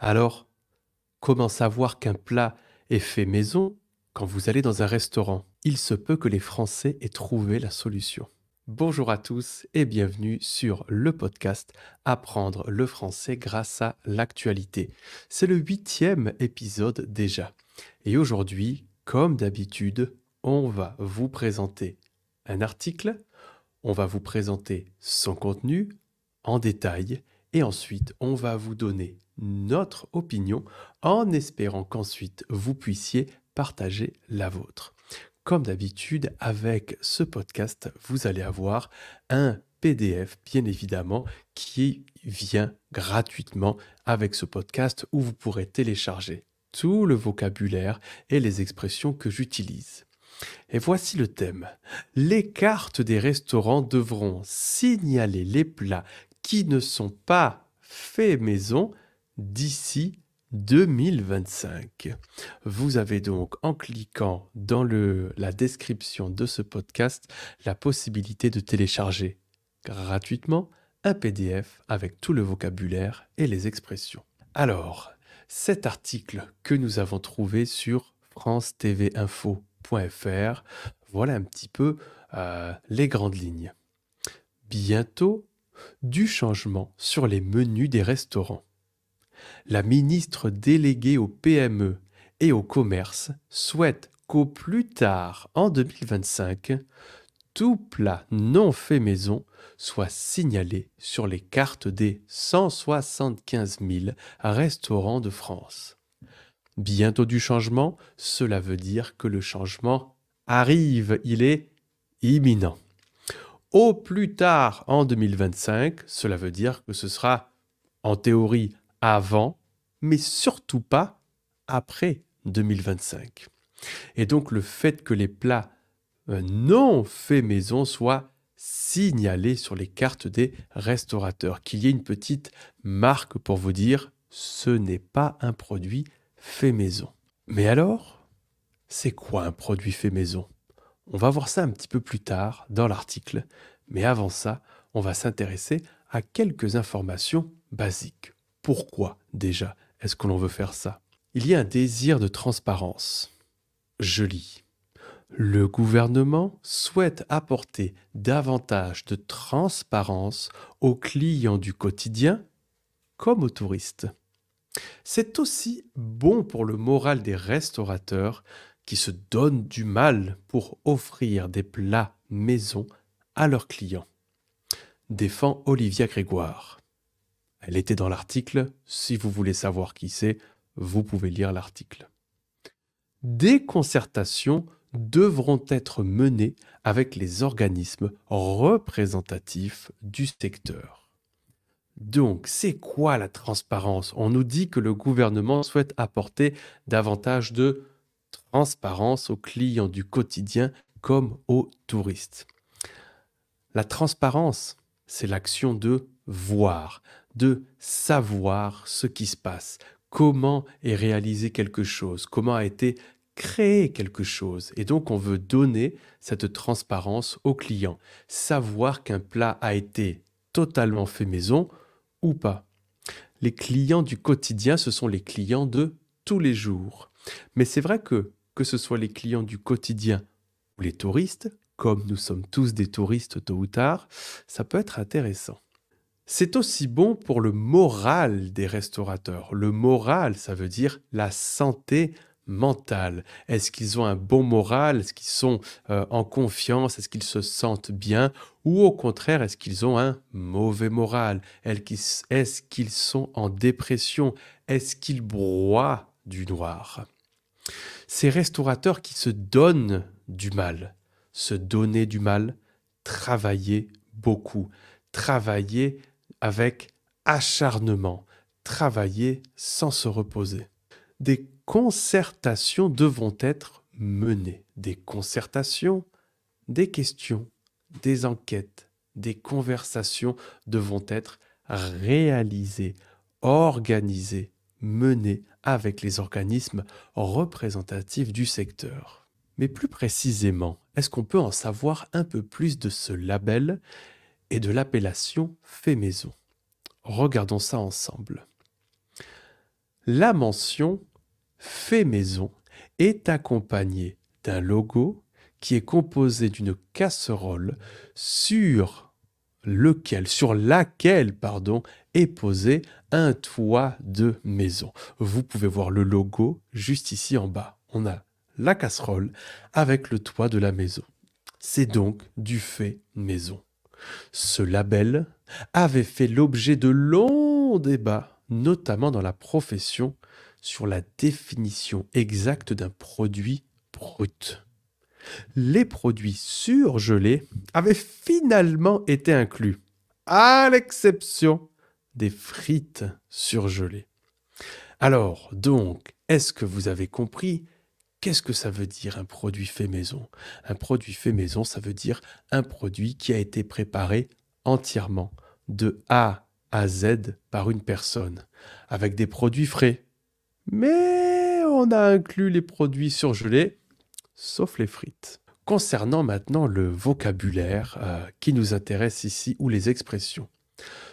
Alors, comment savoir qu'un plat est fait maison quand vous allez dans un restaurant Il se peut que les Français aient trouvé la solution. Bonjour à tous et bienvenue sur le podcast Apprendre le français grâce à l'actualité. C'est le huitième épisode déjà. Et aujourd'hui, comme d'habitude, on va vous présenter un article, on va vous présenter son contenu en détail et ensuite on va vous donner notre opinion en espérant qu'ensuite vous puissiez partager la vôtre. Comme d'habitude, avec ce podcast, vous allez avoir un PDF, bien évidemment, qui vient gratuitement avec ce podcast où vous pourrez télécharger tout le vocabulaire et les expressions que j'utilise. Et voici le thème. Les cartes des restaurants devront signaler les plats qui ne sont pas faits maison d'ici 2025. Vous avez donc en cliquant dans le, la description de ce podcast la possibilité de télécharger gratuitement un PDF avec tout le vocabulaire et les expressions. Alors, cet article que nous avons trouvé sur francetvinfo.fr, voilà un petit peu euh, les grandes lignes. Bientôt, du changement sur les menus des restaurants. La ministre déléguée aux PME et au commerce souhaite qu'au plus tard, en 2025, tout plat non fait maison soit signalé sur les cartes des 175 000 restaurants de France. Bientôt du changement, cela veut dire que le changement arrive, il est imminent. Au plus tard en 2025, cela veut dire que ce sera en théorie avant, mais surtout pas après 2025. Et donc le fait que les plats euh, non faits maison soient signalés sur les cartes des restaurateurs, qu'il y ait une petite marque pour vous dire ce n'est pas un produit fait maison. Mais alors, c'est quoi un produit fait maison On va voir ça un petit peu plus tard dans l'article, mais avant ça, on va s'intéresser à quelques informations basiques pourquoi déjà est-ce que l'on veut faire ça Il y a un désir de transparence. Je lis. Le gouvernement souhaite apporter davantage de transparence aux clients du quotidien comme aux touristes. C'est aussi bon pour le moral des restaurateurs qui se donnent du mal pour offrir des plats maison à leurs clients. Défend Olivia Grégoire. Elle était dans l'article. Si vous voulez savoir qui c'est, vous pouvez lire l'article. Des concertations devront être menées avec les organismes représentatifs du secteur. Donc, c'est quoi la transparence On nous dit que le gouvernement souhaite apporter davantage de transparence aux clients du quotidien comme aux touristes. La transparence, c'est l'action de voir, de savoir ce qui se passe, comment est réalisé quelque chose, comment a été créé quelque chose. Et donc on veut donner cette transparence aux clients, savoir qu'un plat a été totalement fait maison ou pas. Les clients du quotidien, ce sont les clients de tous les jours. Mais c'est vrai que, que ce soit les clients du quotidien ou les touristes, comme nous sommes tous des touristes tôt ou tard, ça peut être intéressant. C'est aussi bon pour le moral des restaurateurs. Le moral, ça veut dire la santé mentale. Est-ce qu'ils ont un bon moral Est-ce qu'ils sont euh, en confiance Est-ce qu'ils se sentent bien Ou au contraire, est-ce qu'ils ont un mauvais moral Est-ce qu'ils sont en dépression Est-ce qu'ils broient du noir Ces restaurateurs qui se donnent du mal, se donner du mal, travailler beaucoup, travailler avec acharnement, travailler sans se reposer. Des concertations devront être menées. Des concertations, des questions, des enquêtes, des conversations devront être réalisées, organisées, menées avec les organismes représentatifs du secteur. Mais plus précisément, est-ce qu'on peut en savoir un peu plus de ce label et de l'appellation fait maison. Regardons ça ensemble. La mention fait maison est accompagnée d'un logo qui est composé d'une casserole sur lequel, sur laquelle, pardon, est posé un toit de maison. Vous pouvez voir le logo juste ici en bas. On a la casserole avec le toit de la maison. C'est donc du fait maison. Ce label avait fait l'objet de longs débats, notamment dans la profession, sur la définition exacte d'un produit brut. Les produits surgelés avaient finalement été inclus, à l'exception des frites surgelées. Alors, donc, est-ce que vous avez compris Qu'est-ce que ça veut dire un produit fait maison Un produit fait maison, ça veut dire un produit qui a été préparé entièrement, de A à Z, par une personne, avec des produits frais. Mais on a inclus les produits surgelés, sauf les frites. Concernant maintenant le vocabulaire euh, qui nous intéresse ici, ou les expressions.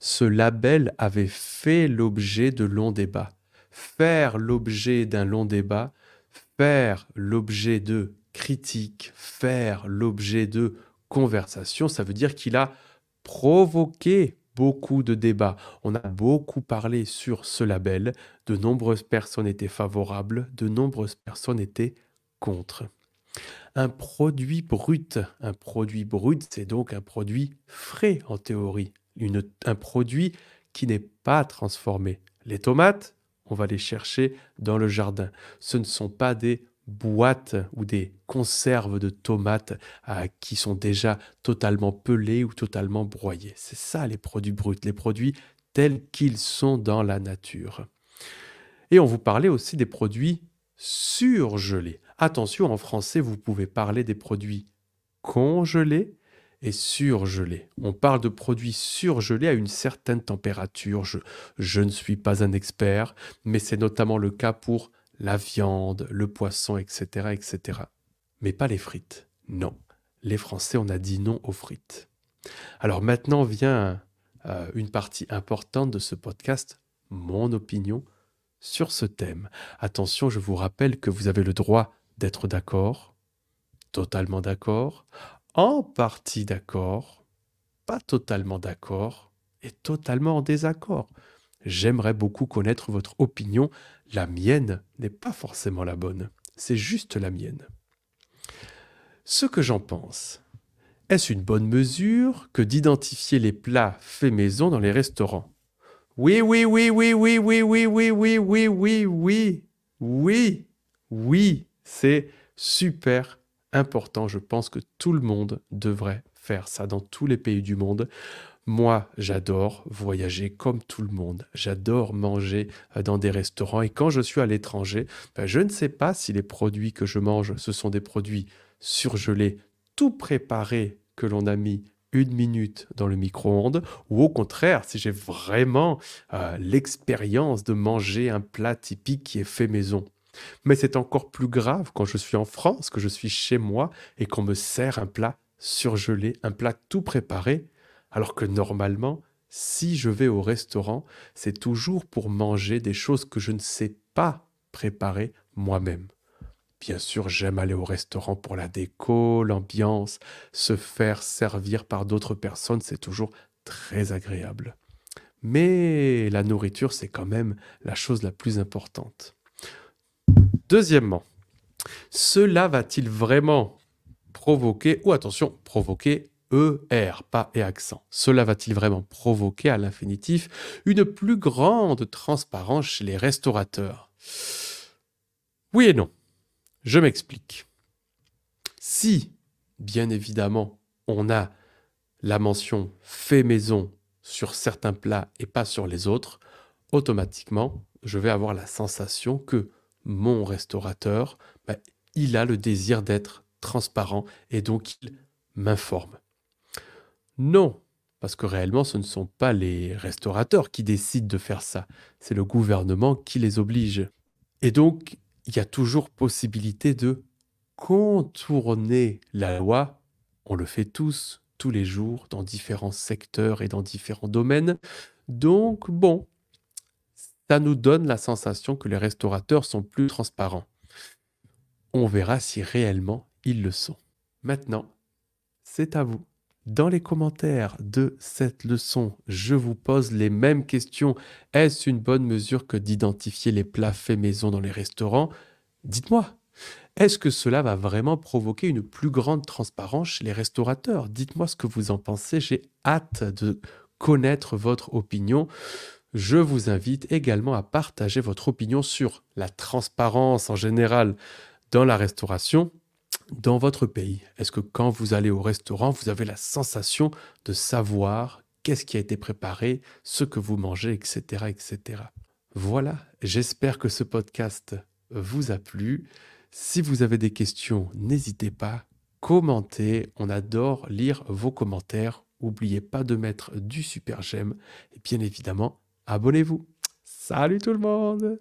Ce label avait fait l'objet de longs débats. Faire l'objet d'un long débat, faire l'objet de critique, faire l'objet de conversation, ça veut dire qu'il a provoqué beaucoup de débats. On a beaucoup parlé sur ce label. De nombreuses personnes étaient favorables, de nombreuses personnes étaient contre. Un produit brut, un produit brut, c'est donc un produit frais en théorie, un produit qui n'est pas transformé. Les tomates, on va les chercher dans le jardin. Ce ne sont pas des boîtes ou des conserves de tomates euh, qui sont déjà totalement pelées ou totalement broyées. C'est ça les produits bruts, les produits tels qu'ils sont dans la nature. Et on vous parlait aussi des produits surgelés. Attention, en français, vous pouvez parler des produits congelés est surgelé. On parle de produits surgelés à une certaine température. Je, je ne suis pas un expert, mais c'est notamment le cas pour la viande, le poisson, etc., etc. Mais pas les frites. Non. Les Français, on a dit non aux frites. Alors maintenant vient euh, une partie importante de ce podcast, mon opinion sur ce thème. Attention, je vous rappelle que vous avez le droit d'être d'accord, totalement d'accord, en partie d'accord, pas totalement d'accord et totalement en désaccord. J'aimerais beaucoup connaître votre opinion. La mienne n'est pas forcément la bonne. C'est juste la mienne. Ce que j'en pense. Est-ce une bonne mesure que d'identifier les plats faits maison dans les restaurants Oui, oui, oui, oui, oui, oui, oui, oui, oui, oui, oui, oui, oui, oui, c'est super important. Je pense que tout le monde devrait faire ça dans tous les pays du monde. Moi, j'adore voyager comme tout le monde. J'adore manger euh, dans des restaurants. Et quand je suis à l'étranger, bah, je ne sais pas si les produits que je mange, ce sont des produits surgelés, tout préparés que l'on a mis une minute dans le micro-ondes, ou au contraire, si j'ai vraiment euh, l'expérience de manger un plat typique qui est fait maison. Mais c'est encore plus grave quand je suis en France, que je suis chez moi et qu'on me sert un plat surgelé, un plat tout préparé, alors que normalement, si je vais au restaurant, c'est toujours pour manger des choses que je ne sais pas préparer moi-même. Bien sûr, j'aime aller au restaurant pour la déco, l'ambiance, se faire servir par d'autres personnes, c'est toujours très agréable. Mais la nourriture, c'est quand même la chose la plus importante. Deuxièmement, cela va-t-il vraiment provoquer, ou attention, provoquer E-R, pas et accent. Cela va-t-il vraiment provoquer à l'infinitif une plus grande transparence chez les restaurateurs Oui et non. Je m'explique. Si, bien évidemment, on a la mention fait maison sur certains plats et pas sur les autres, automatiquement, je vais avoir la sensation que mon restaurateur, bah, il a le désir d'être transparent et donc il m'informe. Non, parce que réellement ce ne sont pas les restaurateurs qui décident de faire ça, c'est le gouvernement qui les oblige. Et donc, il y a toujours possibilité de contourner la loi, on le fait tous, tous les jours, dans différents secteurs et dans différents domaines. Donc, bon, ça nous donne la sensation que les restaurateurs sont plus transparents. On verra si réellement ils le sont. Maintenant, c'est à vous. Dans les commentaires de cette leçon, je vous pose les mêmes questions. Est-ce une bonne mesure que d'identifier les plats faits maison dans les restaurants Dites-moi. Est-ce que cela va vraiment provoquer une plus grande transparence chez les restaurateurs Dites-moi ce que vous en pensez. J'ai hâte de connaître votre opinion je vous invite également à partager votre opinion sur la transparence en général dans la restauration dans votre pays. Est-ce que quand vous allez au restaurant, vous avez la sensation de savoir qu'est-ce qui a été préparé, ce que vous mangez, etc. etc. Voilà, j'espère que ce podcast vous a plu. Si vous avez des questions, n'hésitez pas, commentez, on adore lire vos commentaires. N'oubliez pas de mettre du super j'aime et bien évidemment abonnez-vous. Salut tout le monde